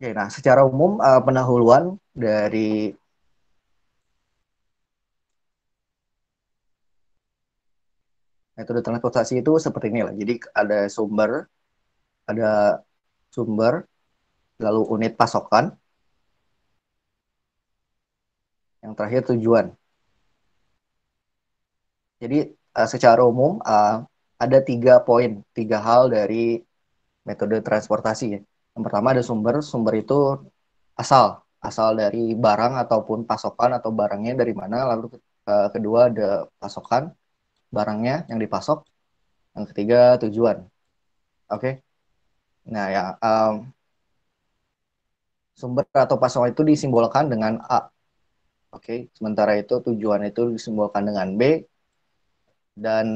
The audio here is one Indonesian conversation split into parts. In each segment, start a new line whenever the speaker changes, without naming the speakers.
Oke, nah secara umum uh, eh, pendahuluan dari metode transportasi itu seperti ini lah. Jadi ada sumber, ada sumber, lalu unit pasokan, yang terakhir tujuan. Jadi uh, secara umum uh, ada tiga poin, tiga hal dari metode transportasi. Yang pertama ada sumber, sumber itu asal, asal dari barang ataupun pasokan atau barangnya dari mana. Lalu uh, kedua ada pasokan, barangnya yang dipasok. Yang ketiga tujuan. Oke. Okay? Nah ya um, sumber atau pasokan itu disimbolkan dengan A. Oke, okay? sementara itu tujuan itu disimbolkan dengan B dan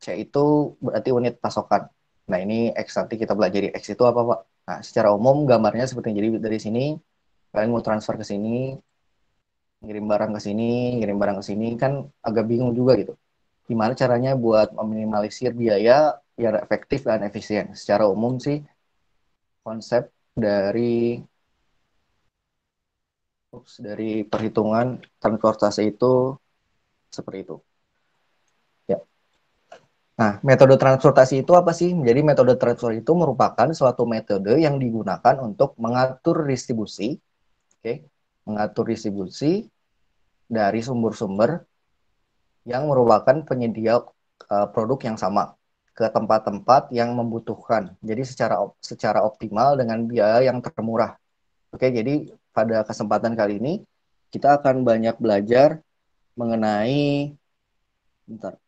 C itu berarti unit pasokan. Nah ini X nanti kita pelajari X itu apa Pak? Nah secara umum gambarnya seperti ini. Jadi dari sini kalian mau transfer ke sini, ngirim barang ke sini, ngirim barang ke sini kan agak bingung juga gitu. Gimana caranya buat meminimalisir biaya yang efektif dan efisien. Secara umum sih konsep dari ups, dari perhitungan transportasi itu seperti itu. Nah, metode transportasi itu apa sih? Jadi metode transportasi itu merupakan suatu metode yang digunakan untuk mengatur distribusi, oke, okay? mengatur distribusi dari sumber-sumber yang merupakan penyedia uh, produk yang sama ke tempat-tempat yang membutuhkan. Jadi secara op secara optimal dengan biaya yang termurah. Oke, okay? jadi pada kesempatan kali ini kita akan banyak belajar mengenai bentar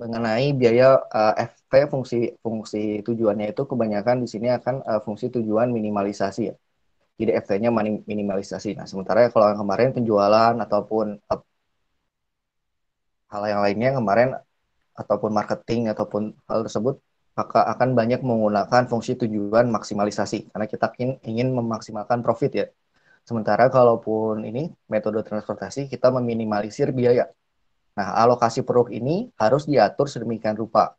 mengenai biaya uh, eh, FT fungsi fungsi tujuannya itu kebanyakan di sini akan uh, fungsi tujuan minimalisasi ya. Jadi FT-nya minimalisasi. Nah, sementara kalau yang kemarin penjualan ataupun uh, hal yang lainnya kemarin ataupun marketing ataupun hal tersebut maka akan banyak menggunakan fungsi tujuan maksimalisasi karena kita ingin memaksimalkan profit ya. Sementara kalaupun ini metode transportasi kita meminimalisir biaya Nah, alokasi produk ini harus diatur sedemikian rupa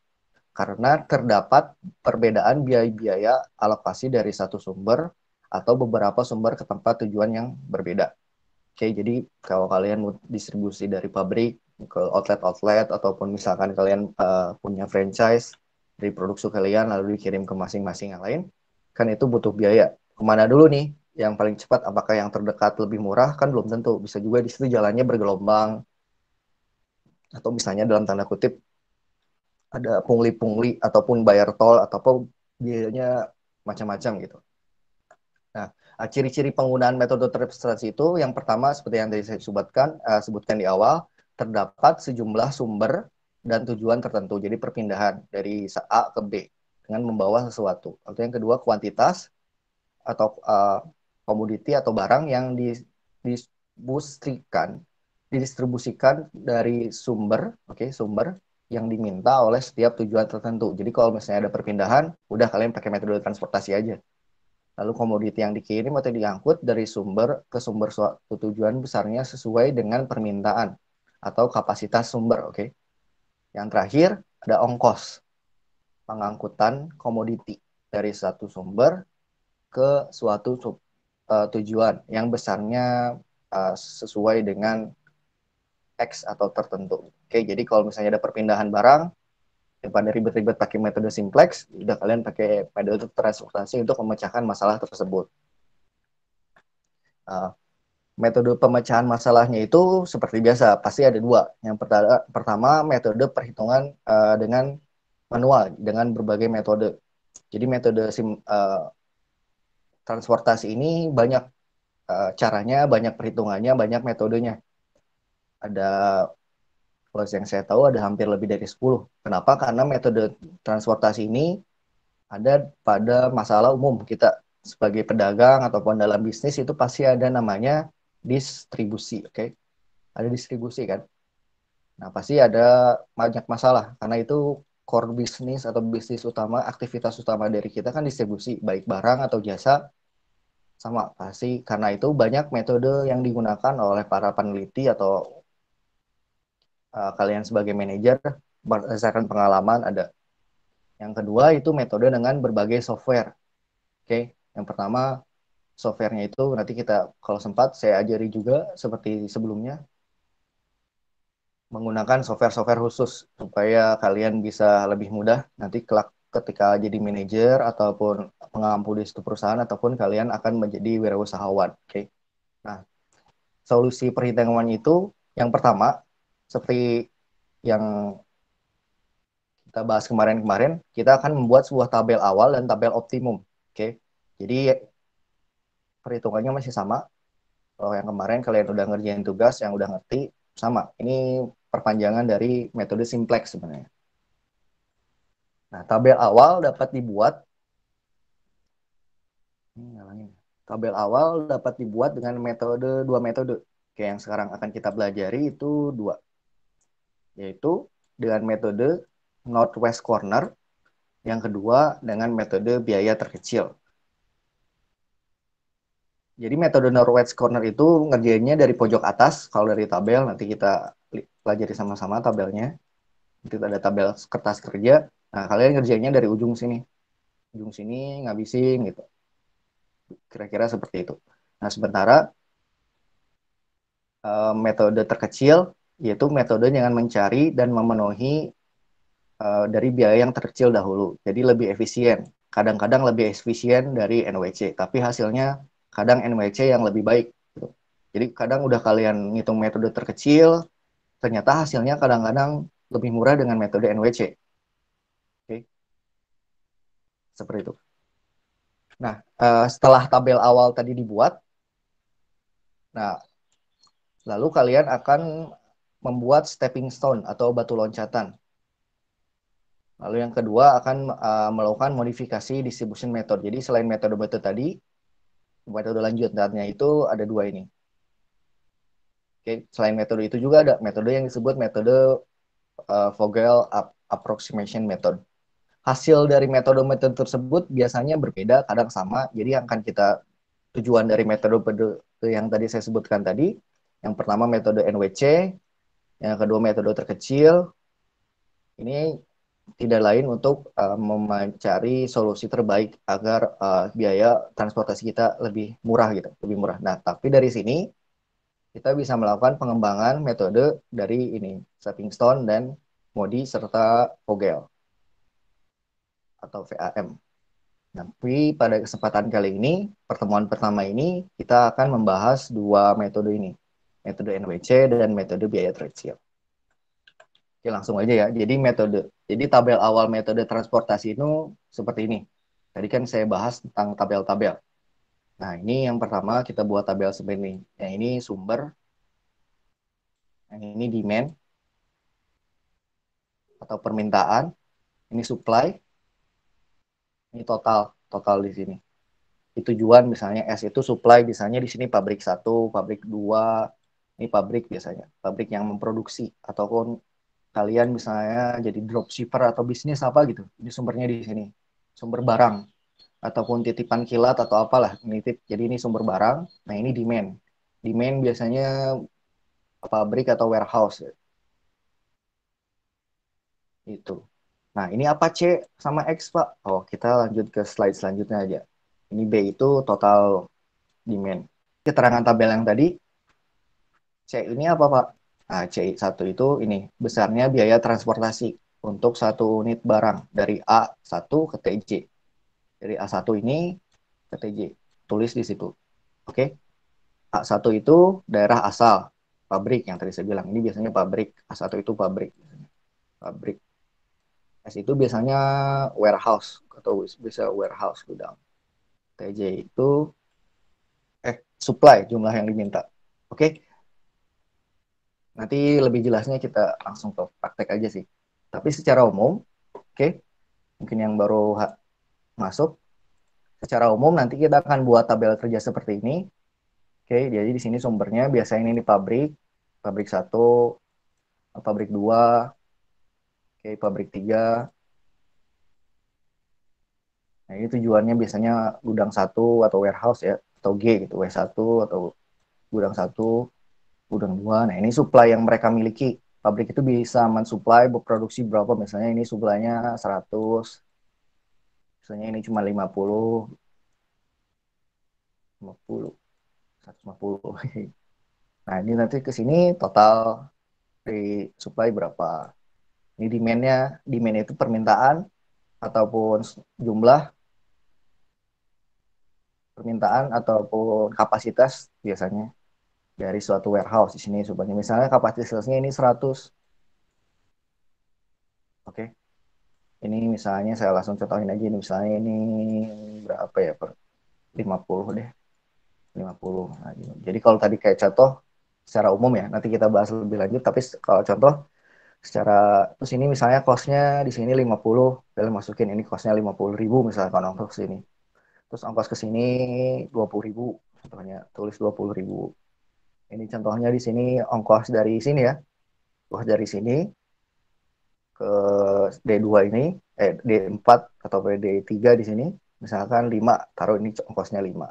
karena terdapat perbedaan biaya-biaya alokasi dari satu sumber atau beberapa sumber ke tempat tujuan yang berbeda. Oke, jadi kalau kalian distribusi dari pabrik ke outlet-outlet ataupun misalkan kalian uh, punya franchise dari produk kalian lalu dikirim ke masing-masing yang lain, kan itu butuh biaya. Kemana dulu nih yang paling cepat? Apakah yang terdekat lebih murah? Kan belum tentu. Bisa juga di situ jalannya bergelombang, atau misalnya dalam tanda kutip ada pungli-pungli ataupun bayar tol ataupun biayanya macam-macam gitu. Nah, ah, ciri-ciri penggunaan metode terrepresentasi itu yang pertama seperti yang tadi saya sebutkan uh, sebutkan di awal terdapat sejumlah sumber dan tujuan tertentu. Jadi perpindahan dari A ke B dengan membawa sesuatu. Atau yang kedua kuantitas atau uh, komoditi atau barang yang didistribusikan didistribusikan dari sumber, oke, okay, sumber yang diminta oleh setiap tujuan tertentu. Jadi kalau misalnya ada perpindahan, udah kalian pakai metode transportasi aja. Lalu komoditi yang dikirim atau diangkut dari sumber ke sumber suatu tujuan besarnya sesuai dengan permintaan atau kapasitas sumber, oke. Okay? Yang terakhir ada ongkos pengangkutan komoditi dari satu sumber ke suatu eh, tujuan yang besarnya eh, sesuai dengan X atau tertentu. Oke, jadi kalau misalnya ada perpindahan barang, daripada ribet-ribet pakai metode simplex, udah kalian pakai metode transportasi untuk memecahkan masalah tersebut. Uh, metode pemecahan masalahnya itu seperti biasa, pasti ada dua. Yang pertama, pertama metode perhitungan uh, dengan manual, dengan berbagai metode. Jadi metode sim, uh, transportasi ini banyak uh, caranya, banyak perhitungannya, banyak metodenya ada kalau yang saya tahu ada hampir lebih dari 10. Kenapa? Karena metode transportasi ini ada pada masalah umum kita sebagai pedagang ataupun dalam bisnis itu pasti ada namanya distribusi, oke? Okay? Ada distribusi kan? Nah, pasti ada banyak masalah karena itu core bisnis atau bisnis utama, aktivitas utama dari kita kan distribusi baik barang atau jasa sama pasti karena itu banyak metode yang digunakan oleh para peneliti atau uh, kalian sebagai manajer berdasarkan pengalaman ada. Yang kedua itu metode dengan berbagai software. Oke, okay? yang pertama softwarenya itu nanti kita kalau sempat saya ajari juga seperti sebelumnya menggunakan software-software khusus supaya kalian bisa lebih mudah nanti kelak ketika jadi manajer ataupun pengampu di satu perusahaan ataupun kalian akan menjadi wirausahawan. Oke. Okay? Nah, solusi perhitungan itu yang pertama seperti yang kita bahas kemarin-kemarin, kita akan membuat sebuah tabel awal dan tabel optimum. Oke. Okay? Jadi perhitungannya masih sama. Kalau yang kemarin kalian udah ngerjain tugas, yang udah ngerti sama. Ini perpanjangan dari metode simplex sebenarnya. Nah, tabel awal dapat dibuat Tabel awal dapat dibuat dengan metode dua metode. Oke, yang sekarang akan kita pelajari itu dua yaitu dengan metode Northwest Corner, yang kedua dengan metode biaya terkecil. Jadi metode Northwest Corner itu ngerjainnya dari pojok atas, kalau dari tabel nanti kita pelajari sama-sama tabelnya. Nanti ada tabel kertas kerja, nah kalian ngerjainnya dari ujung sini. Ujung sini ngabisin gitu. Kira-kira seperti itu. Nah sementara eh, metode terkecil yaitu metode dengan mencari dan memenuhi uh, dari biaya yang terkecil dahulu. Jadi lebih efisien. Kadang-kadang lebih efisien dari NWC, tapi hasilnya kadang NWC yang lebih baik. Gitu. Jadi kadang udah kalian ngitung metode terkecil, ternyata hasilnya kadang-kadang lebih murah dengan metode NWC. Oke. Okay. Seperti itu. Nah, uh, setelah tabel awal tadi dibuat, nah lalu kalian akan membuat stepping stone atau batu loncatan. Lalu yang kedua akan uh, melakukan modifikasi distribution method. Jadi selain metode-metode tadi, metode lanjutannya itu ada dua ini. Oke, selain metode itu juga ada metode yang disebut metode uh, Vogel approximation method. Hasil dari metode-metode tersebut biasanya berbeda, kadang sama. Jadi yang akan kita tujuan dari metode yang tadi saya sebutkan tadi, yang pertama metode NWC, yang kedua metode terkecil ini tidak lain untuk uh, mencari solusi terbaik agar uh, biaya transportasi kita lebih murah gitu, lebih murah. Nah, tapi dari sini kita bisa melakukan pengembangan metode dari ini stepping stone dan Modi serta Vogel atau VAM. Tapi pada kesempatan kali ini, pertemuan pertama ini kita akan membahas dua metode ini, metode NWC dan metode biaya trade Oke, langsung aja ya. Jadi metode, jadi tabel awal metode transportasi itu seperti ini. Tadi kan saya bahas tentang tabel-tabel. Nah, ini yang pertama kita buat tabel seperti ini. Yang ini sumber, yang ini demand atau permintaan, ini supply, ini total, total di sini. Di tujuan misalnya S itu supply, misalnya di sini pabrik satu, pabrik dua, ini pabrik biasanya, pabrik yang memproduksi ataupun kalian misalnya jadi dropshipper atau bisnis apa gitu. Ini sumbernya di sini. Sumber barang ataupun titipan kilat atau apalah nitip. Jadi ini sumber barang. Nah, ini demand. Demand biasanya pabrik atau warehouse. Itu. Nah, ini apa C sama X, Pak? Oh, kita lanjut ke slide selanjutnya aja. Ini B itu total demand. Keterangan tabel yang tadi C ini apa Pak? Nah, C1 itu ini besarnya biaya transportasi untuk satu unit barang dari A1 ke TJ. Dari A1 ini ke TJ. Tulis di situ. Oke. A1 itu daerah asal, pabrik yang tadi saya bilang. Ini biasanya pabrik. A1 itu pabrik. Pabrik. S itu biasanya warehouse atau bisa warehouse gudang. TJ itu eh supply jumlah yang diminta. Oke. Okay? nanti lebih jelasnya kita langsung ke praktek aja sih. Tapi secara umum, oke, okay, mungkin yang baru masuk, secara umum nanti kita akan buat tabel kerja seperti ini. Oke, okay, jadi di sini sumbernya biasanya ini di pabrik, pabrik satu pabrik dua oke, okay, pabrik tiga Nah, ini tujuannya biasanya gudang satu atau warehouse ya, atau G gitu, W1 atau gudang satu gudang dua. Nah ini supply yang mereka miliki. Pabrik itu bisa mensuplai berproduksi berapa, misalnya ini suplainya 100, misalnya ini cuma 50, 50, 150. Nah ini nanti ke sini total di supply berapa. Ini demand-nya, demand itu permintaan ataupun jumlah permintaan ataupun kapasitas biasanya dari suatu warehouse di sini sobatnya. Misalnya kapasitas salesnya ini 100. Oke. Okay. Ini misalnya saya langsung contohin aja ini misalnya ini berapa ya per 50 deh. 50. Nah, gitu. Jadi kalau tadi kayak contoh secara umum ya, nanti kita bahas lebih lanjut tapi kalau contoh secara terus ini misalnya costnya di sini 50, kalian masukin ini costnya 50 ribu misalnya kalau ongkos sini. Terus ongkos ke sini 20 ribu, contohnya tulis 20 ribu ini contohnya di sini ongkos dari sini ya. Ongkos dari sini ke D2 ini, eh D4 atau D3 di sini. Misalkan 5, taruh ini ongkosnya 5.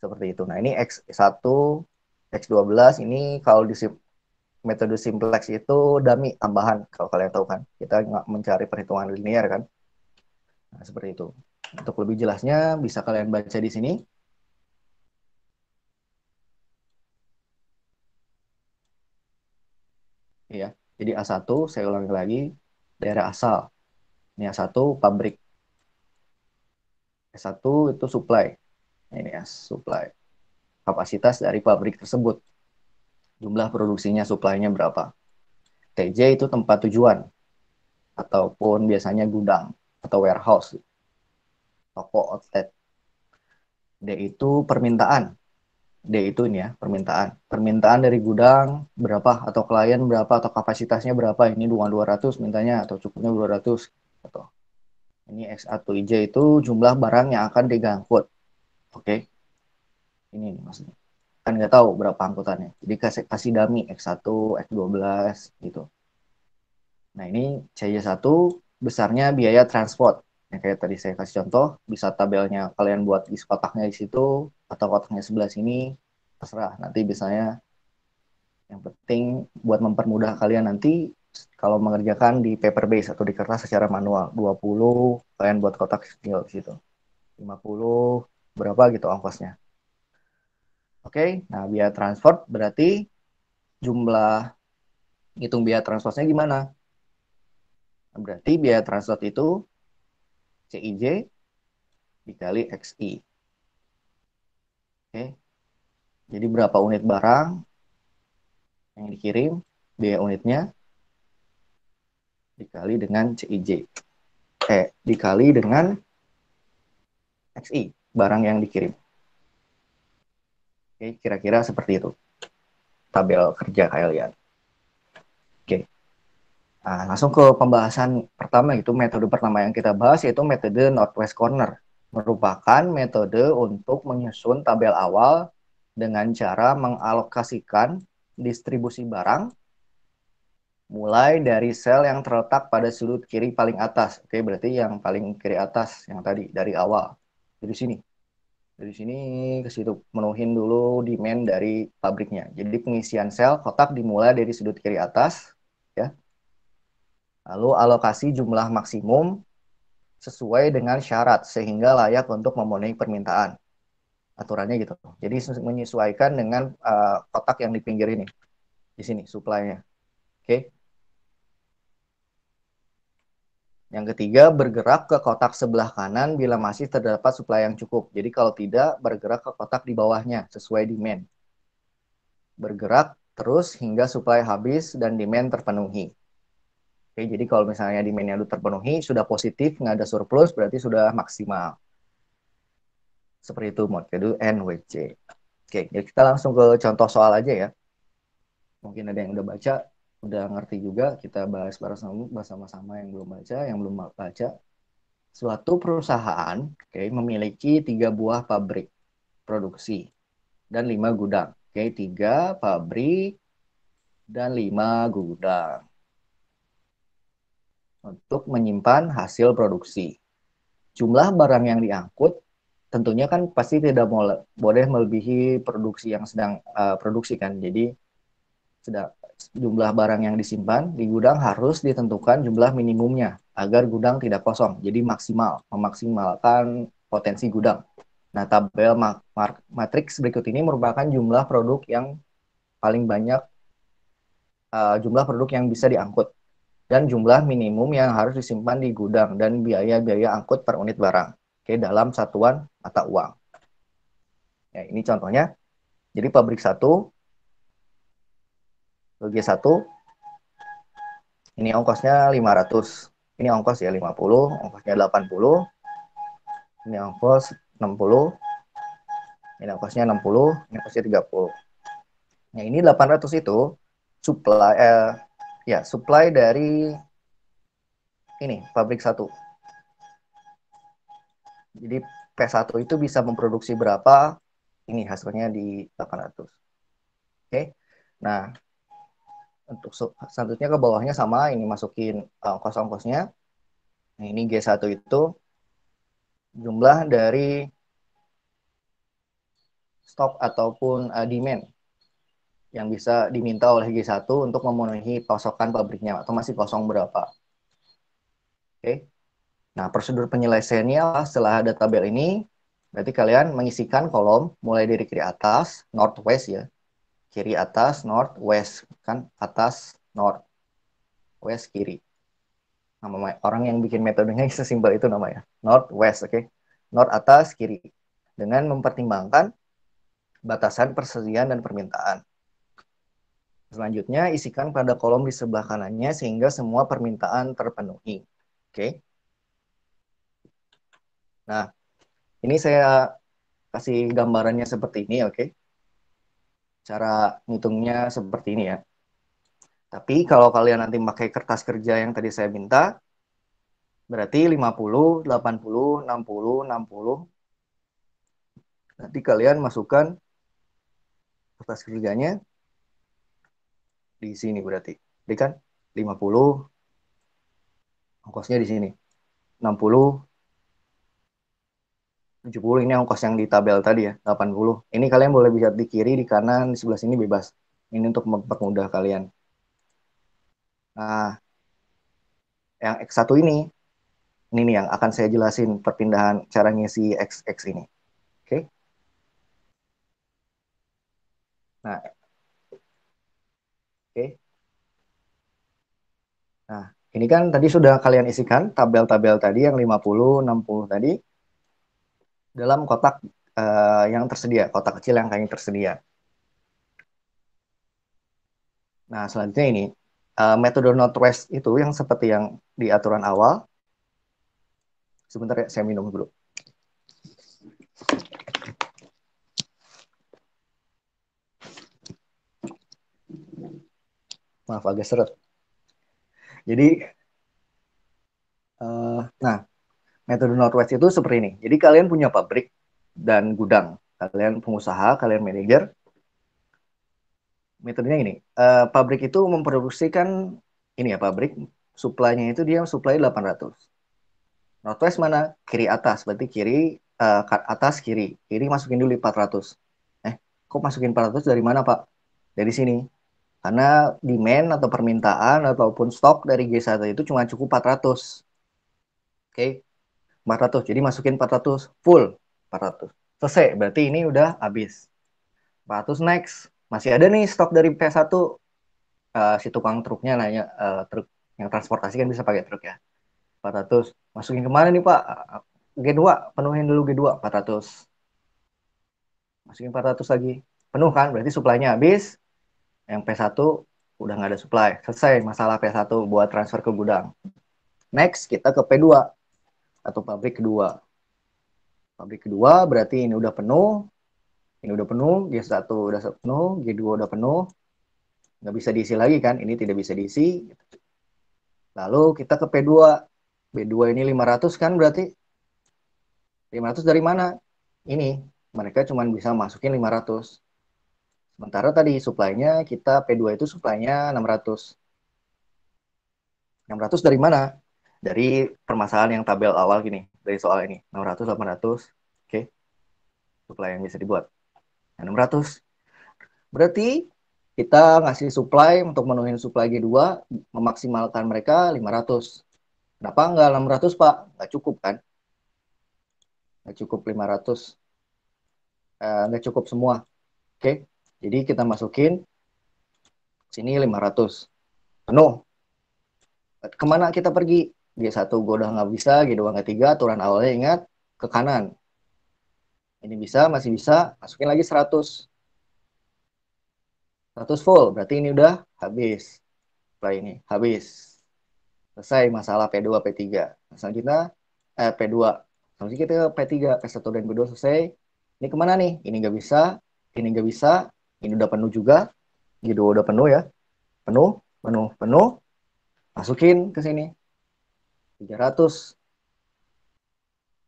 Seperti itu. Nah ini X1, X12 ini kalau di metode simplex itu dummy tambahan kalau kalian tahu kan kita nggak mencari perhitungan linear kan nah, seperti itu untuk lebih jelasnya bisa kalian baca di sini Jadi A1 saya ulangi lagi daerah asal. Ini A1 pabrik. S1 itu supply. Nah, ini ya, supply. Kapasitas dari pabrik tersebut. Jumlah produksinya, supply-nya berapa. TJ itu tempat tujuan. Ataupun biasanya gudang atau warehouse. Toko outlet. D itu permintaan D itu ini ya permintaan permintaan dari gudang berapa atau klien berapa atau kapasitasnya berapa ini dua ratus mintanya atau cukupnya 200 atau gitu. ini x atau ij itu jumlah barang yang akan digangkut oke okay? ini nih maksudnya kan nggak tahu berapa angkutannya jadi kasih kasih dami X1 X12 gitu nah ini CJ1 besarnya biaya transport yang kayak tadi saya kasih contoh, bisa tabelnya kalian buat isi kotaknya di situ, atau kotaknya sebelah sini, terserah. Nanti biasanya yang penting buat mempermudah kalian nanti kalau mengerjakan di paper base atau di kertas secara manual. 20, kalian buat kotak tinggal di situ. 50, berapa gitu ongkosnya. Oke, nah biaya transport berarti jumlah hitung biaya transportnya gimana? Berarti biaya transport itu CIJ dikali XI. Oke. Jadi berapa unit barang yang dikirim, biaya unitnya dikali dengan CIJ. Eh, dikali dengan XI, barang yang dikirim. Oke, kira-kira seperti itu. Tabel kerja kalian. Nah, langsung ke pembahasan pertama itu metode pertama yang kita bahas yaitu metode Northwest Corner. Merupakan metode untuk menyusun tabel awal dengan cara mengalokasikan distribusi barang mulai dari sel yang terletak pada sudut kiri paling atas. Oke, berarti yang paling kiri atas yang tadi dari awal. Dari sini. Dari sini ke situ menuhin dulu demand dari pabriknya. Jadi pengisian sel kotak dimulai dari sudut kiri atas ya. Lalu alokasi jumlah maksimum sesuai dengan syarat sehingga layak untuk memenuhi permintaan. Aturannya gitu. Jadi menyesuaikan dengan uh, kotak yang di pinggir ini. Di sini supply-nya. Oke. Okay. Yang ketiga, bergerak ke kotak sebelah kanan bila masih terdapat suplai yang cukup. Jadi kalau tidak, bergerak ke kotak di bawahnya sesuai demand. Bergerak terus hingga suplai habis dan demand terpenuhi. Oke, jadi kalau misalnya demand-nya lu terpenuhi, sudah positif, nggak ada surplus, berarti sudah maksimal. Seperti itu mod kedua NWC. Oke, jadi kita langsung ke contoh soal aja ya. Mungkin ada yang udah baca, udah ngerti juga, kita bahas bersama-sama yang belum baca, yang belum baca. Suatu perusahaan okay, memiliki tiga buah pabrik produksi dan lima gudang. Oke, tiga pabrik dan lima gudang untuk menyimpan hasil produksi. Jumlah barang yang diangkut tentunya kan pasti tidak boleh melebihi produksi yang sedang uh, produksi kan. Jadi sedang, jumlah barang yang disimpan di gudang harus ditentukan jumlah minimumnya agar gudang tidak kosong. Jadi maksimal, memaksimalkan potensi gudang. Nah, tabel matriks berikut ini merupakan jumlah produk yang paling banyak uh, jumlah produk yang bisa diangkut dan jumlah minimum yang harus disimpan di gudang dan biaya-biaya angkut per unit barang okay, dalam satuan mata uang. Ya, ini contohnya. Jadi pabrik 1, G1, ini ongkosnya 500, ini ongkos ya 50, ongkosnya 80, ini ongkos 60, ini ongkosnya 60, ini ongkosnya 30. Nah, ini 800 itu supply eh, Ya, supply dari ini, pabrik satu. Jadi P1 itu bisa memproduksi berapa, ini hasilnya di 800. Oke. Okay? Nah, untuk selanjutnya ke bawahnya sama, ini masukin uh, kos-ongkosnya. Nah, ini G1 itu jumlah dari stok ataupun uh, demand yang bisa diminta oleh G1 untuk memenuhi pasokan pabriknya atau masih kosong berapa. Oke. Nah, prosedur penyelesaiannya setelah ada tabel ini, berarti kalian mengisikan kolom mulai dari kiri atas, northwest ya. Kiri atas, northwest, kan atas, north, west, kiri. Nama orang yang bikin metodenya sesimpel itu namanya. Northwest, oke. Okay? North atas, kiri. Dengan mempertimbangkan batasan persediaan dan permintaan. Selanjutnya, isikan pada kolom di sebelah kanannya sehingga semua permintaan terpenuhi. Oke. Okay. Nah, ini saya kasih gambarannya seperti ini, oke. Okay? Cara ngitungnya seperti ini ya. Tapi kalau kalian nanti pakai kertas kerja yang tadi saya minta, berarti 50, 80, 60, 60. Nanti kalian masukkan kertas kerjanya di sini berarti. Jadi kan 50 ongkosnya di sini. 60 70 ini ongkos yang di tabel tadi ya, 80. Ini kalian boleh bisa di kiri, di kanan, di sebelah sini bebas. Ini untuk mempermudah kalian. Nah, yang X1 ini, ini nih yang akan saya jelasin perpindahan cara ngisi XX ini. Oke. Okay? Nah, Oke. Nah, ini kan tadi sudah kalian isikan tabel-tabel tadi yang 50, 60 tadi dalam kotak uh, yang tersedia, kotak kecil yang kalian tersedia. Nah, selanjutnya ini uh, metode Northwest itu yang seperti yang di aturan awal. Sebentar ya, saya minum dulu. maaf agak seret. Jadi, uh, nah metode Northwest itu seperti ini. Jadi kalian punya pabrik dan gudang, kalian pengusaha, kalian manajer. Metodenya ini, uh, pabrik itu memproduksikan ini ya pabrik, suplainya itu dia supply 800. Northwest mana? Kiri atas, berarti kiri uh, atas kiri, kiri masukin dulu 400. Eh, kok masukin 400 dari mana Pak? Dari sini, karena demand atau permintaan ataupun stok dari G1 itu cuma cukup 400. Oke. Okay? 400. Jadi masukin 400 full 400. Selesai, berarti ini udah habis. 400 next. Masih ada nih stok dari P1. Uh, eh, si tukang truknya nanya uh, eh, truk yang transportasi kan bisa pakai truk ya. 400. Masukin kemana nih, Pak? G2, penuhin dulu G2 400. Masukin 400 lagi. Penuh kan? Berarti suplainya habis yang P1 udah nggak ada supply. Selesai masalah P1 buat transfer ke gudang. Next, kita ke P2 atau pabrik kedua. Pabrik kedua berarti ini udah penuh, ini udah penuh, G1 udah penuh, G2 udah penuh. Nggak bisa diisi lagi kan, ini tidak bisa diisi. Lalu kita ke P2. P2 ini 500 kan berarti? 500 dari mana? Ini, mereka cuma bisa masukin 500 Sementara tadi suplainya kita P2 itu suplainya 600. 600 dari mana? Dari permasalahan yang tabel awal gini, dari soal ini. 600, 800, oke. Okay. Supply yang bisa dibuat. Nah, 600. Berarti kita ngasih supply untuk menuhin supply G2, memaksimalkan mereka 500. Kenapa nggak 600, Pak? Nggak cukup, kan? Nggak cukup 500. Eh, nggak cukup semua. Oke. Okay. Jadi kita masukin sini 500. Penuh. Kemana kita pergi? G1 gue udah nggak bisa, G2 nggak 3, aturan awalnya ingat ke kanan. Ini bisa, masih bisa, masukin lagi 100. 100 full, berarti ini udah habis. Setelah ini, habis. Selesai masalah P2, P3. Masalah kita, eh, P2. Selanjutnya kita P3, P1 dan P2 selesai. Ini kemana nih? Ini nggak bisa, ini nggak bisa, ini udah penuh juga gitu udah penuh ya penuh penuh penuh masukin ke sini 300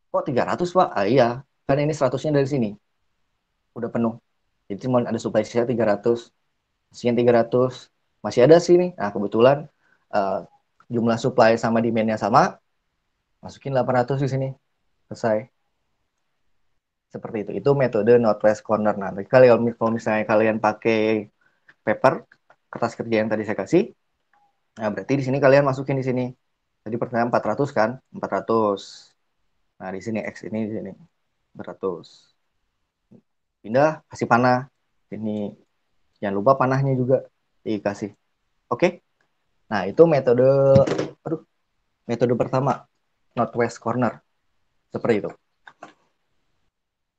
kok 300 pak ah, iya kan ini 100 nya dari sini udah penuh jadi cuma ada supply saya 300 tiga 300 masih ada sini nah kebetulan uh, jumlah supply sama demand nya sama masukin 800 di sini selesai seperti itu itu metode northwest corner nah kalau kalau misalnya kalian pakai paper kertas kerja yang tadi saya kasih nah berarti di sini kalian masukin di sini tadi pertanyaan 400 kan 400 nah di sini x ini di sini 400 pindah kasih panah ini jangan lupa panahnya juga dikasih oke okay? nah itu metode aduh metode pertama northwest corner seperti itu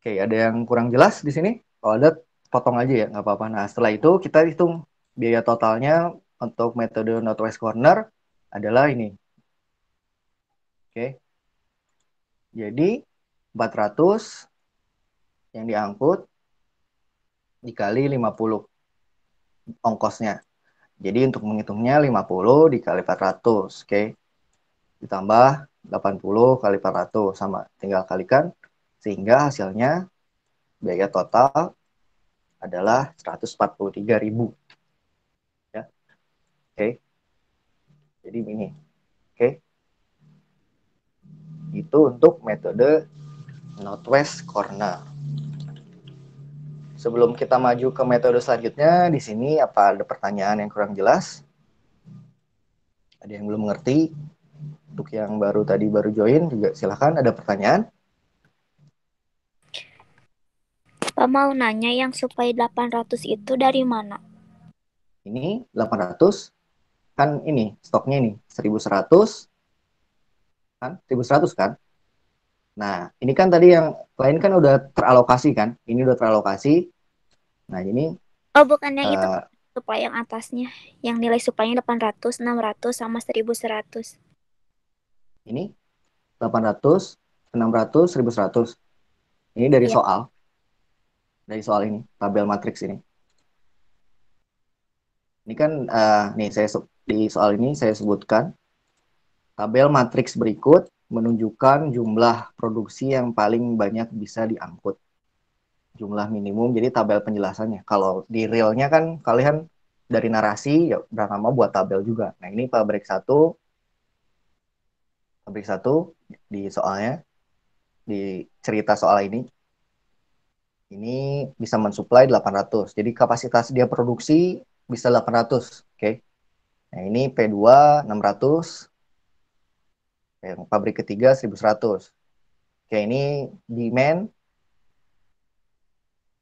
Oke, ada yang kurang jelas di sini? Kalau ada, potong aja ya, nggak apa-apa. Nah, setelah itu kita hitung biaya totalnya untuk metode Northwest Corner adalah ini. Oke. Jadi, 400 yang diangkut dikali 50 ongkosnya. Jadi, untuk menghitungnya 50 dikali 400, oke. Ditambah 80 kali 400, sama. Tinggal kalikan sehingga hasilnya biaya total adalah 143.000. Ya. Oke. Okay. Jadi ini. Oke. Okay. Itu untuk metode northwest corner. Sebelum kita maju ke metode selanjutnya, di sini apa ada pertanyaan yang kurang jelas? Ada yang belum mengerti? Untuk yang baru tadi baru join juga silahkan ada pertanyaan. mau nanya yang supaya 800 itu dari mana? Ini 800 kan ini stoknya ini 1100 kan 1100 kan. Nah, ini kan tadi yang lain kan udah teralokasi kan? Ini udah teralokasi. Nah, ini Oh, bukannya uh, itu eh, supaya yang atasnya, yang nilai supaya 800, 600 sama 1100. Ini 800, 600, 1100. Ini dari ya. soal dari soal ini, tabel matriks ini. Ini kan, uh, nih saya di soal ini saya sebutkan tabel matriks berikut menunjukkan jumlah produksi yang paling banyak bisa diangkut. Jumlah minimum, jadi tabel penjelasannya. Kalau di realnya kan kalian dari narasi, ya buat tabel juga. Nah ini pabrik satu, pabrik satu di soalnya, di cerita soal ini ini bisa mensuplai 800. Jadi kapasitas dia produksi bisa 800, oke. Okay? Nah, ini P2 600. Yang pabrik ketiga 1100. Oke, okay, ini demand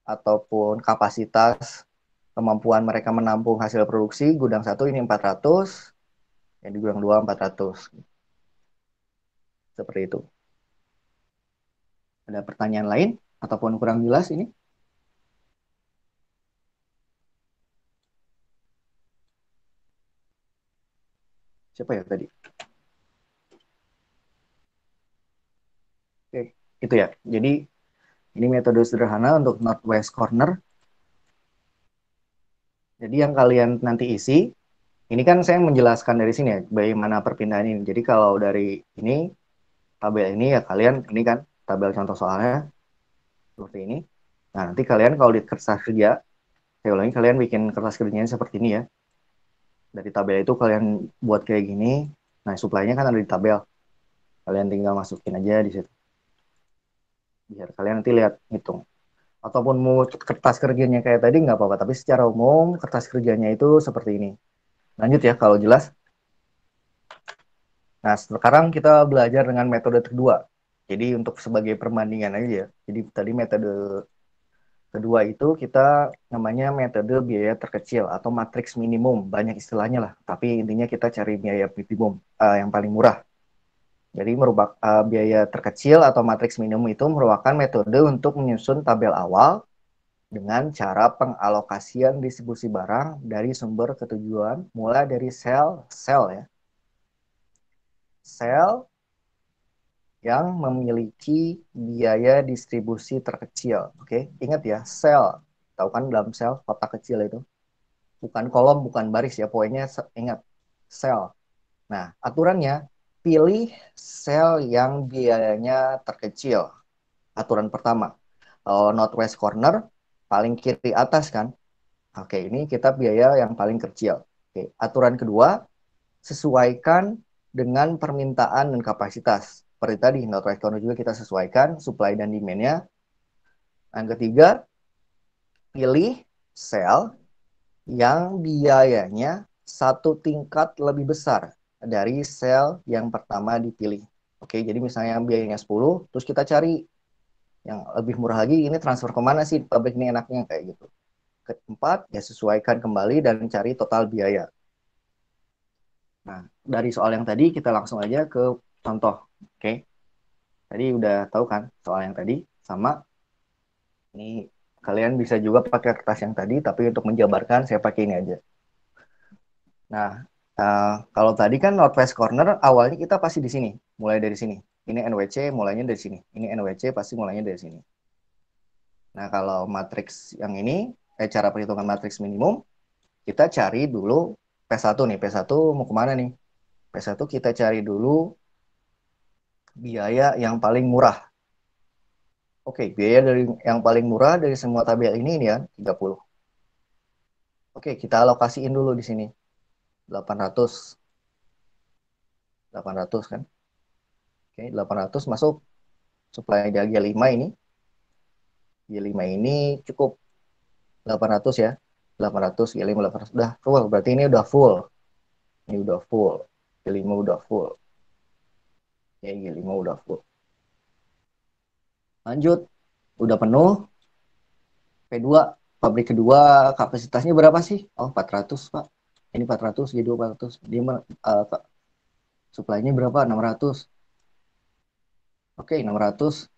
ataupun kapasitas kemampuan mereka menampung hasil produksi gudang satu ini 400, yang di gudang 2 400. Seperti itu. Ada pertanyaan lain? ataupun kurang jelas ini? Siapa ya tadi? Oke, itu ya. Jadi ini metode sederhana untuk northwest corner. Jadi yang kalian nanti isi, ini kan saya menjelaskan dari sini ya, bagaimana perpindahan ini. Jadi kalau dari ini, tabel ini ya kalian, ini kan tabel contoh soalnya, seperti ini. Nah, nanti kalian kalau di kertas kerja, saya ulangi kalian bikin kertas kerjanya seperti ini ya. Dari tabel itu kalian buat kayak gini. Nah, supply-nya kan ada di tabel. Kalian tinggal masukin aja di situ. Biar kalian nanti lihat hitung. Ataupun mau kertas kerjanya kayak tadi nggak apa-apa, tapi secara umum kertas kerjanya itu seperti ini. Lanjut ya kalau jelas. Nah, sekarang kita belajar dengan metode kedua, jadi untuk sebagai perbandingan aja ya. Jadi tadi metode kedua itu kita namanya metode biaya terkecil atau matriks minimum. Banyak istilahnya lah, tapi intinya kita cari biaya minimum uh, yang paling murah. Jadi merupakan uh, eh, biaya terkecil atau matriks minimum itu merupakan metode untuk menyusun tabel awal dengan cara pengalokasian distribusi barang dari sumber ketujuan mulai dari sel sel ya. Sel yang memiliki biaya distribusi terkecil. Oke, okay? ingat ya, sel. Tahu kan dalam sel kotak kecil itu? Bukan kolom, bukan baris ya, poinnya ingat sel. Nah, aturannya pilih sel yang biayanya terkecil. Aturan pertama, Kalau northwest corner paling kiri atas kan. Oke, ini kita biaya yang paling kecil. Oke, aturan kedua, sesuaikan dengan permintaan dan kapasitas seperti tadi not right corner juga kita sesuaikan supply dan demandnya. nya Yang ketiga, pilih sel yang biayanya satu tingkat lebih besar dari sel yang pertama dipilih. Oke, jadi misalnya biayanya 10, terus kita cari yang lebih murah lagi, ini transfer kemana sih pabrik ini enaknya, kayak gitu. Keempat, ya sesuaikan kembali dan cari total biaya. Nah, dari soal yang tadi, kita langsung aja ke contoh. Oke. Okay. Tadi udah tahu kan soal yang tadi sama ini kalian bisa juga pakai kertas yang tadi tapi untuk menjabarkan saya pakai ini aja. Nah, uh, kalau tadi kan northwest corner awalnya kita pasti di sini, mulai dari sini. Ini NWC mulainya dari sini. Ini NWC pasti mulainya dari sini. Nah, kalau matriks yang ini, eh, cara perhitungan matriks minimum, kita cari dulu P1 nih. P1 mau kemana nih? P1 kita cari dulu biaya yang paling murah. Oke, okay, biaya dari yang paling murah dari semua tabel ini ini ya 30. Oke, okay, kita alokasiin dulu di sini. 800 800 kan. Oke, okay, 800 masuk supaya di G5 ini. G5 ini cukup 800 ya. 800 G5 800 udah full, berarti ini udah full. Ini udah full. G5 udah full. Oke, g lima udah full. Lanjut, udah penuh. P2, pabrik kedua kapasitasnya berapa sih? Oh, 400, Pak. Ini 400, G2 400. Dia uh, supply-nya berapa? 600. Oke, okay, 600.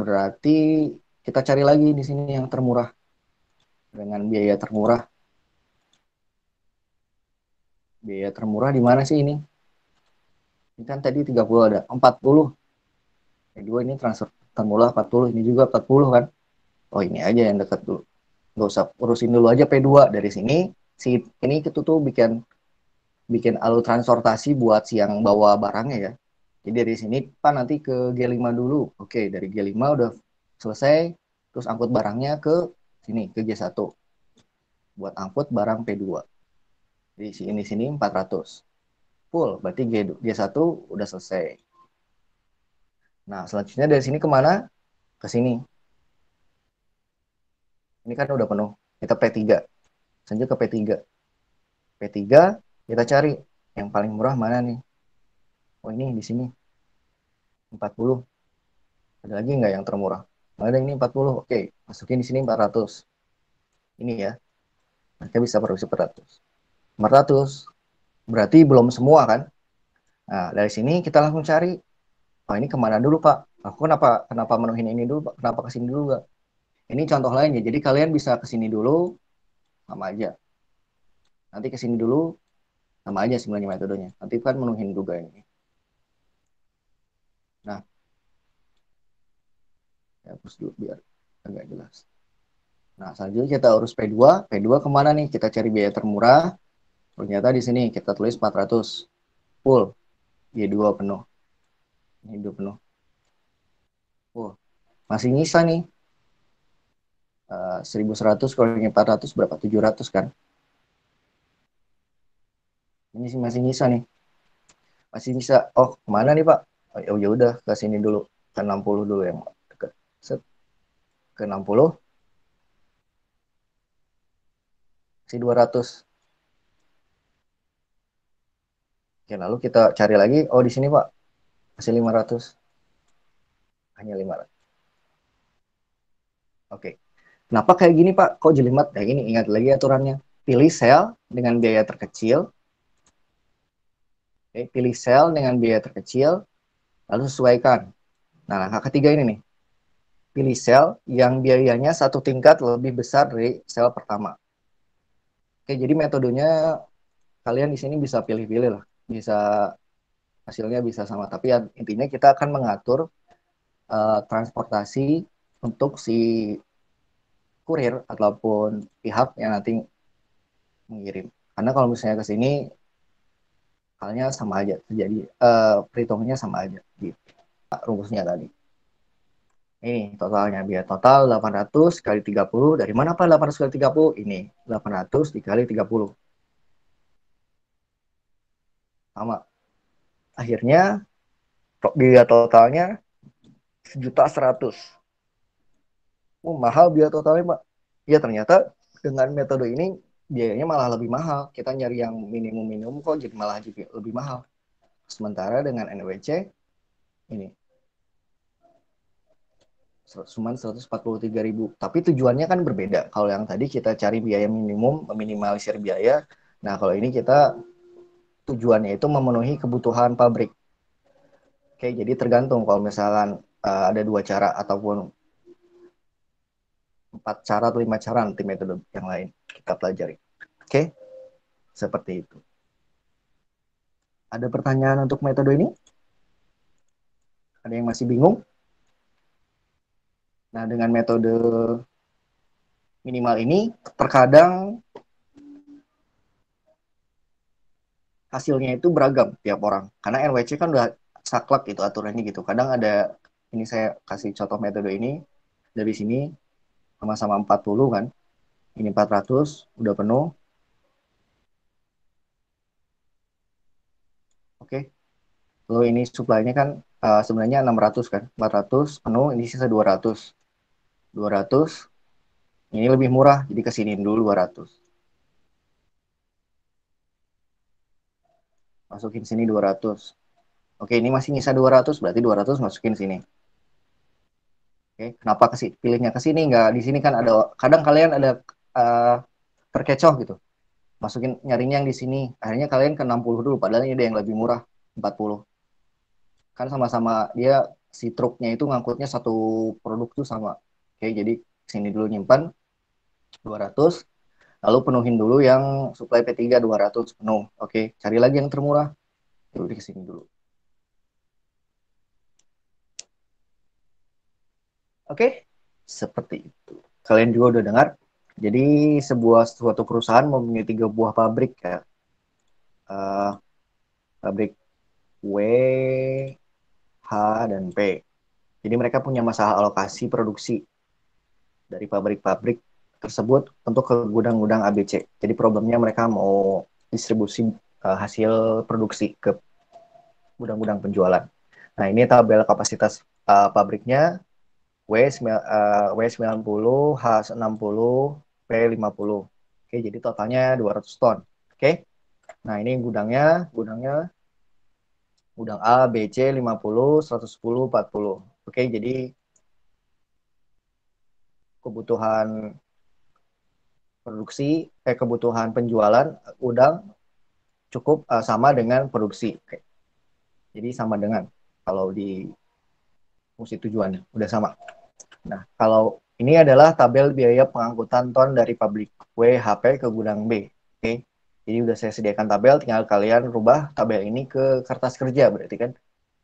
Berarti kita cari lagi di sini yang termurah. Dengan biaya termurah. Biaya termurah di mana sih ini? Ini kan tadi 30 ada 40 P2 ini transfer termula 40 ini juga 40 kan oh ini aja yang dekat dulu nggak usah urusin dulu aja P2 dari sini si ini itu tuh bikin bikin alur transportasi buat si yang bawa barangnya ya jadi dari sini Pak nanti ke G5 dulu oke dari G5 udah selesai terus angkut barangnya ke sini ke G1 buat angkut barang P2 di sini sini 400 full, berarti G, G1 udah selesai. Nah, selanjutnya dari sini kemana? Ke sini. Ini kan udah penuh. Kita P3. Selanjutnya ke P3. P3, kita cari yang paling murah mana nih? Oh, ini di sini. 40. Ada lagi nggak yang termurah? Ada ini 40. Oke, masukin di sini 400. Ini ya. Mereka bisa produksi 400. 400 Berarti belum semua kan? Nah, dari sini kita langsung cari, oh, ini kemana dulu Pak? Aku kenapa kenapa menuhin ini dulu Pak? Kenapa kesini dulu pak Ini contoh lainnya jadi kalian bisa kesini dulu, sama aja. Nanti kesini dulu, sama aja sebenarnya metodenya. Nanti kan menuhin juga ini. Nah, ya hapus dulu biar agak jelas. Nah, selanjutnya kita urus P2. P2 kemana nih? Kita cari biaya termurah. Ternyata di sini kita tulis 400 full. Y2 penuh. Y2 penuh. Full. Masih nyisa nih. Uh, 1100 kurang 400 berapa? 700 kan? Ini sih masih nyisa nih. Masih nyisa. Oh, kemana nih Pak? Oh ya, ya udah ke sini dulu. Ke 60 dulu yang dekat. Set. Ke 60. Masih 200 Oke, lalu kita cari lagi. Oh, di sini Pak. Masih 500. Hanya 500. Oke. Kenapa kayak gini Pak? Kok jelimet? Kayak gini, ingat lagi aturannya. Pilih sel dengan biaya terkecil. Oke, pilih sel dengan biaya terkecil. Lalu sesuaikan. Nah, langkah ketiga ini nih. Pilih sel yang biayanya satu tingkat lebih besar dari sel pertama. Oke, jadi metodenya kalian di sini bisa pilih-pilih lah bisa hasilnya bisa sama tapi ya, intinya kita akan mengatur uh, transportasi untuk si kurir ataupun pihak yang nanti mengirim karena kalau misalnya ke sini halnya sama aja terjadi uh, eh, perhitungannya sama aja gitu rumusnya tadi ini totalnya biar total 800 kali 30 dari mana pak 800 kali 30 ini 800 dikali 30 sama akhirnya biaya totalnya sejuta seratus oh mahal biaya totalnya mbak ya ternyata dengan metode ini biayanya malah lebih mahal kita nyari yang minimum minimum kok jadi malah jadi lebih mahal sementara dengan NWC ini cuma ribu tapi tujuannya kan berbeda kalau yang tadi kita cari biaya minimum meminimalisir biaya nah kalau ini kita tujuannya itu memenuhi kebutuhan pabrik. Oke, jadi tergantung kalau misalkan uh, ada dua cara ataupun empat cara atau lima cara nanti metode yang lain kita pelajari. Oke, seperti itu. Ada pertanyaan untuk metode ini? Ada yang masih bingung? Nah, dengan metode minimal ini, terkadang hasilnya itu beragam tiap orang. Karena NWC kan udah saklek itu aturannya gitu. Kadang ada ini saya kasih contoh metode ini dari sini sama-sama 40 kan. Ini 400 udah penuh. Oke. Lalu ini supply-nya kan uh, sebenarnya 600 kan. 400 penuh, ini sisa 200. 200 ini lebih murah, jadi kesiniin dulu 200. masukin sini 200 oke ini masih nyisa 200 berarti 200 masukin sini oke kenapa kasih pilihnya ke sini nggak di sini kan ada kadang kalian ada uh, terkecoh gitu masukin nyarinya yang di sini akhirnya kalian ke 60 dulu padahal ini ada yang lebih murah 40 kan sama-sama dia si truknya itu ngangkutnya satu produk tuh sama oke jadi sini dulu nyimpan 200 lalu penuhin dulu yang supply P3 200 penuh. Oke, cari lagi yang termurah. Dulu di sini dulu. Oke, seperti itu. Kalian juga udah dengar. Jadi sebuah suatu perusahaan mempunyai tiga buah pabrik ya. Uh, pabrik W, H, dan P. Jadi mereka punya masalah alokasi produksi dari pabrik-pabrik tersebut untuk ke gudang-gudang ABC. Jadi problemnya mereka mau distribusi uh, hasil produksi ke gudang-gudang penjualan. Nah, ini tabel kapasitas uh, pabriknya W, uh, W90, H60, P50. Oke, jadi totalnya 200 ton. Oke. Nah, ini gudangnya, gudangnya gudang A, B, C 50, 110, 40. Oke, jadi kebutuhan produksi eh kebutuhan penjualan udang cukup uh, sama dengan produksi. Oke. Jadi sama dengan kalau di fungsi tujuannya udah sama. Nah, kalau ini adalah tabel biaya pengangkutan ton dari pabrik WHP ke gudang B. Oke. Jadi udah saya sediakan tabel, tinggal kalian rubah tabel ini ke kertas kerja berarti kan.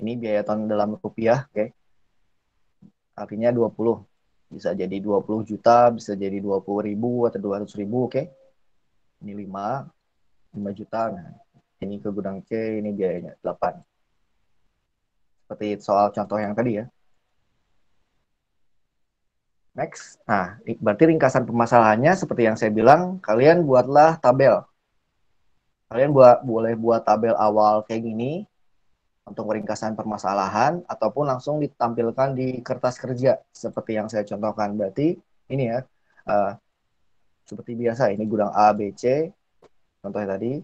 Ini biaya ton dalam rupiah, oke. Artinya 20 bisa jadi 20 juta, bisa jadi 20 ribu atau 200 ribu, oke? Okay? Ini 5, 5 juta, nah ini ke gudang C, ini biayanya 8. Seperti soal contoh yang tadi ya. Next, nah berarti ringkasan permasalahannya seperti yang saya bilang, kalian buatlah tabel. Kalian buat boleh buat tabel awal kayak gini, untuk ringkasan permasalahan ataupun langsung ditampilkan di kertas kerja seperti yang saya contohkan. Berarti ini ya uh, seperti biasa ini gudang A, B, C contohnya tadi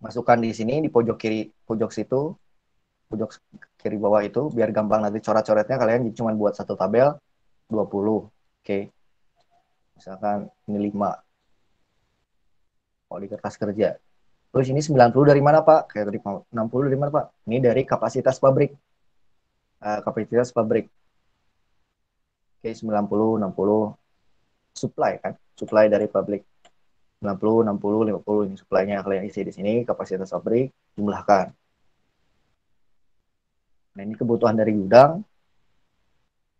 masukkan di sini di pojok kiri pojok situ pojok kiri bawah itu biar gampang nanti coret-coretnya kalian cuma buat satu tabel 20. Oke. Okay. Misalkan ini 5. Kalau di kertas kerja Terus ini 90 dari mana Pak? Kayak tadi 60 dari mana Pak? Ini dari kapasitas pabrik. Uh, kapasitas pabrik. Oke, okay, 90, 60. Supply kan? Supply dari pabrik. 90, 60, 50 ini supply-nya kalian isi di sini, kapasitas pabrik, jumlahkan. Nah, ini kebutuhan dari gudang.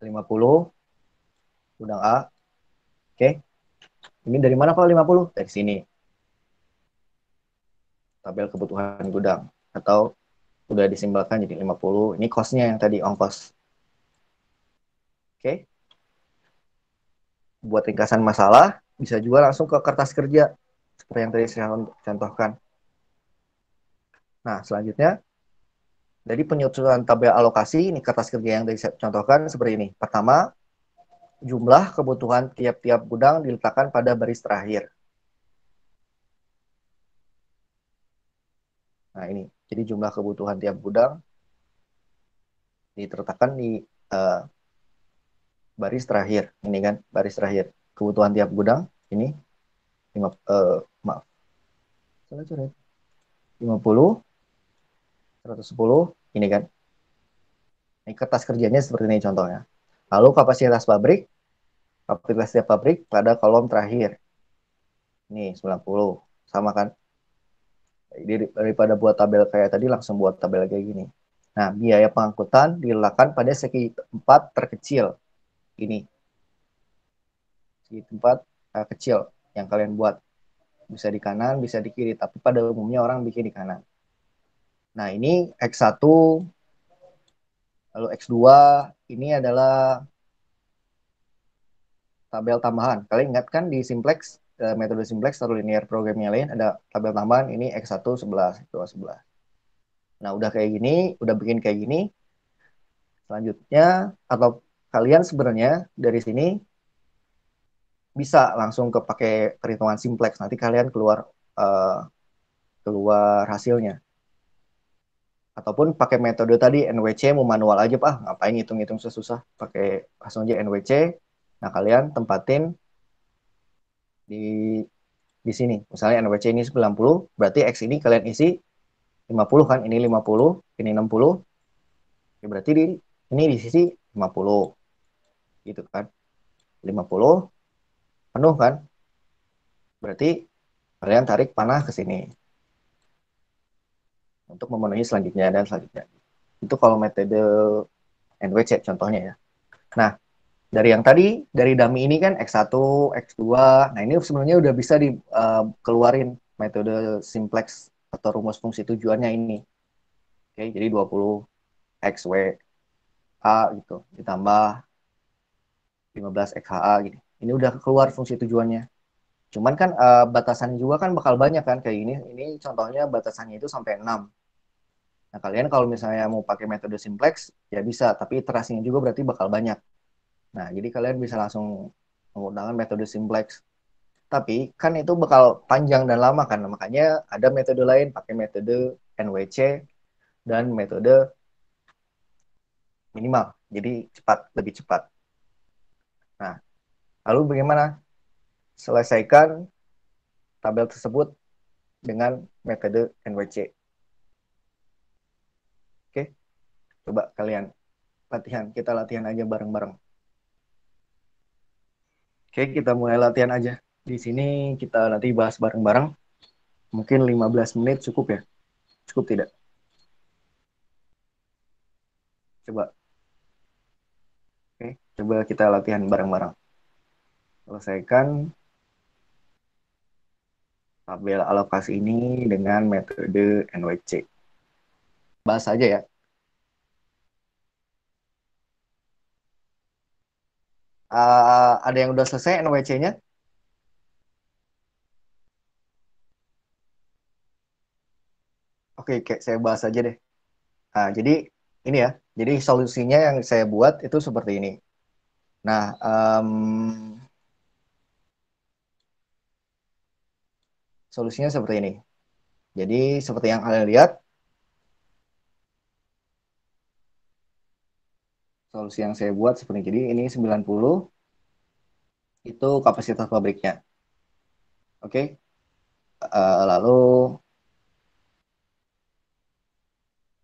50 gudang A. Oke. Okay. Ini dari mana Pak 50? Dari sini tabel kebutuhan gudang atau udah disimbolkan jadi 50. Ini kosnya yang tadi ongkos. Oke. Okay. Buat ringkasan masalah, bisa juga langsung ke kertas kerja seperti yang tadi saya contohkan. Nah, selanjutnya dari penyusunan tabel alokasi ini kertas kerja yang tadi saya contohkan seperti ini. Pertama, jumlah kebutuhan tiap-tiap gudang diletakkan pada baris terakhir. Nah ini, jadi jumlah kebutuhan tiap gudang ditertakan di uh, baris terakhir. Ini kan, baris terakhir. Kebutuhan tiap gudang, ini, lima, uh, maaf, salah coret. 50, 110, ini kan. Ini kertas kerjanya seperti ini contohnya. Lalu kapasitas pabrik, kapasitas tiap pabrik pada kolom terakhir. Ini 90, sama kan? daripada buat tabel kayak tadi langsung buat tabel kayak gini. Nah, biaya pengangkutan dilakukan pada segi tempat terkecil. Ini. Segi tempat uh, kecil yang kalian buat. Bisa di kanan, bisa di kiri, tapi pada umumnya orang bikin di kanan. Nah, ini X1 lalu X2 ini adalah tabel tambahan. Kalian ingat kan di simplex uh, metode simplex satu linear programnya lain ada tabel tambahan ini X1 sebelah X2 11. Nah, udah kayak gini, udah bikin kayak gini. Selanjutnya atau kalian sebenarnya dari sini bisa langsung ke pakai perhitungan simplex. Nanti kalian keluar uh, keluar hasilnya. Ataupun pakai metode tadi NWC mau manual aja, Pak. Ngapain hitung-hitung susah-susah? Pakai langsung aja NWC. Nah, kalian tempatin di di sini. Misalnya NWC ini 90, berarti X ini kalian isi 50 kan, ini 50, ini 60. Ya, berarti di, ini di sisi 50. Gitu kan. 50, penuh kan. Berarti kalian tarik panah ke sini. Untuk memenuhi selanjutnya dan selanjutnya. Itu kalau metode NWC contohnya ya. Nah, dari yang tadi dari dummy ini kan X1, X2. Nah, ini sebenarnya udah bisa dikeluarin eh, uh, metode simplex atau rumus fungsi tujuannya ini. Oke, jadi 20 XW A gitu ditambah 15 XHA gitu. Ini udah keluar fungsi tujuannya. Cuman kan uh, batasan juga kan bakal banyak kan kayak ini. Ini contohnya batasannya itu sampai 6. Nah, kalian kalau misalnya mau pakai metode simplex ya bisa, tapi iterasinya juga berarti bakal banyak. Nah, jadi kalian bisa langsung menggunakan metode simplex. Tapi kan itu bakal panjang dan lama kan, makanya ada metode lain pakai metode NWC dan metode minimal. Jadi cepat, lebih cepat. Nah, lalu bagaimana selesaikan tabel tersebut dengan metode NWC? Oke, coba kalian latihan, kita latihan aja bareng-bareng. Oke, kita mulai latihan aja. Di sini kita nanti bahas bareng-bareng. Mungkin 15 menit cukup ya? Cukup tidak? Coba. Oke, coba kita latihan bareng-bareng. Selesaikan tabel alokasi ini dengan metode NWC. Bahas aja ya. uh, ada yang udah selesai NWC-nya? Oke, okay, saya bahas aja deh. Nah, jadi ini ya, jadi solusinya yang saya buat itu seperti ini. Nah, um, solusinya seperti ini. Jadi seperti yang kalian lihat, solusi yang saya buat seperti jadi ini 90 itu kapasitas pabriknya. Oke. Okay. Uh, eh, lalu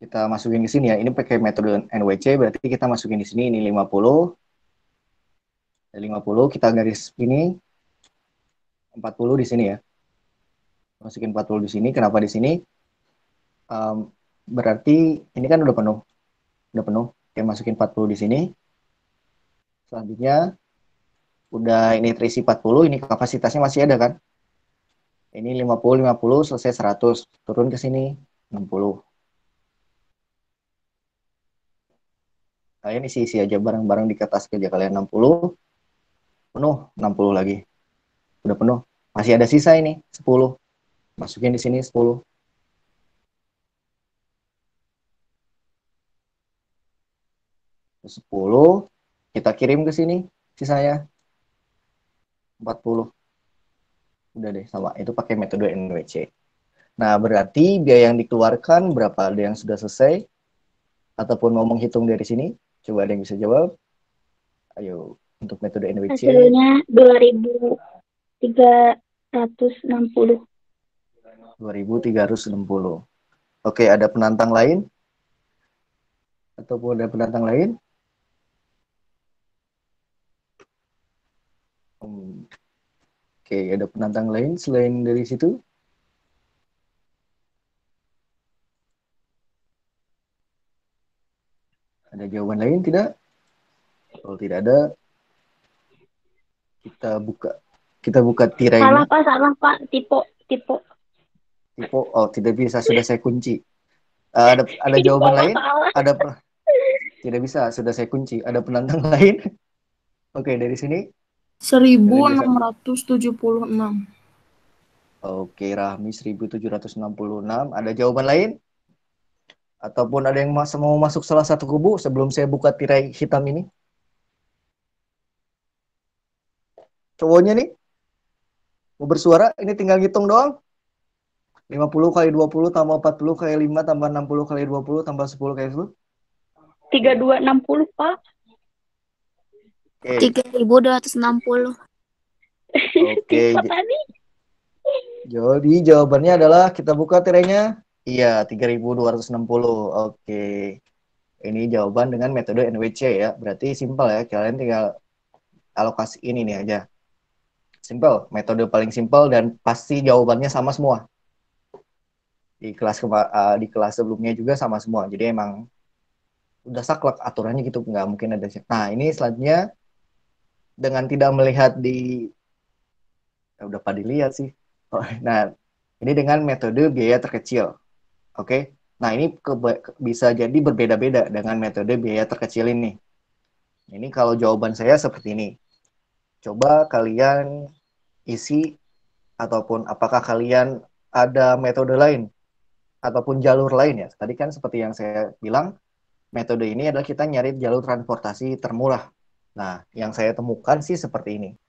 kita masukin di sini ya. Ini pakai metode NWC berarti kita masukin di sini ini 50 50 kita garis ini 40 di sini ya. Masukin 40 di sini. Kenapa di sini? Um, berarti ini kan udah penuh. Udah penuh. Oke, masukin 40 di sini. Selanjutnya, udah ini terisi 40, ini kapasitasnya masih ada kan? Ini 50, 50, selesai 100. Turun ke sini, 60. Kalian isi-isi aja bareng-bareng di kertas kerja kalian 60. Penuh, 60 lagi. Udah penuh. Masih ada sisa ini, 10. Masukin di sini 10. 10 kita kirim ke sini sisanya 40 udah deh sama itu pakai metode NWC nah berarti biaya yang dikeluarkan berapa ada yang sudah selesai ataupun mau menghitung dari sini coba ada yang bisa jawab ayo untuk metode NWC hasilnya 2360 2360 oke ada penantang lain ataupun ada penantang lain Oke, ada penantang lain selain dari situ? Ada jawaban lain tidak? Kalau tidak ada, kita buka kita buka tirai. Salah pak, salah pak, tipe tipe. Tipe, oh tidak bisa sudah saya kunci. Uh, ada ada jawaban lain? Ada tidak bisa sudah saya kunci. Ada penantang lain? Oke okay, dari sini 1676. Oke, Rahmi 1766. Ada jawaban lain? Ataupun ada yang mas mau masuk salah satu kubu sebelum saya buka tirai hitam ini? Cowoknya nih? Mau bersuara? Ini tinggal ngitung doang. 50 kali 20 tambah 40 kali 5 tambah 60 kali 20 tambah 10 kali 10. 32, 60, Pak. Tiga ribu dua ratus enam puluh. Oke. Jadi jawabannya adalah kita buka tirainya. Iya, tiga ribu dua ratus enam puluh. Oke. Ini jawaban dengan metode NWC ya. Berarti simpel ya, kalian tinggal alokasi ini nih aja. Simpel. metode paling simpel dan pasti jawabannya sama semua. Di kelas eh, di kelas sebelumnya juga sama semua. Jadi emang udah saklek aturannya gitu, nggak mungkin ada. Nah, ini selanjutnya dengan tidak melihat di ya udah pada lihat sih. Oh, nah, ini dengan metode biaya terkecil. Oke. Okay? Nah, ini ke, bisa jadi berbeda-beda dengan metode biaya terkecil ini. Ini kalau jawaban saya seperti ini. Coba kalian isi ataupun apakah kalian ada metode lain ataupun jalur lain ya. Tadi kan seperti yang saya bilang, metode ini adalah kita nyari jalur transportasi termurah Nah, yang saya temukan sih seperti ini.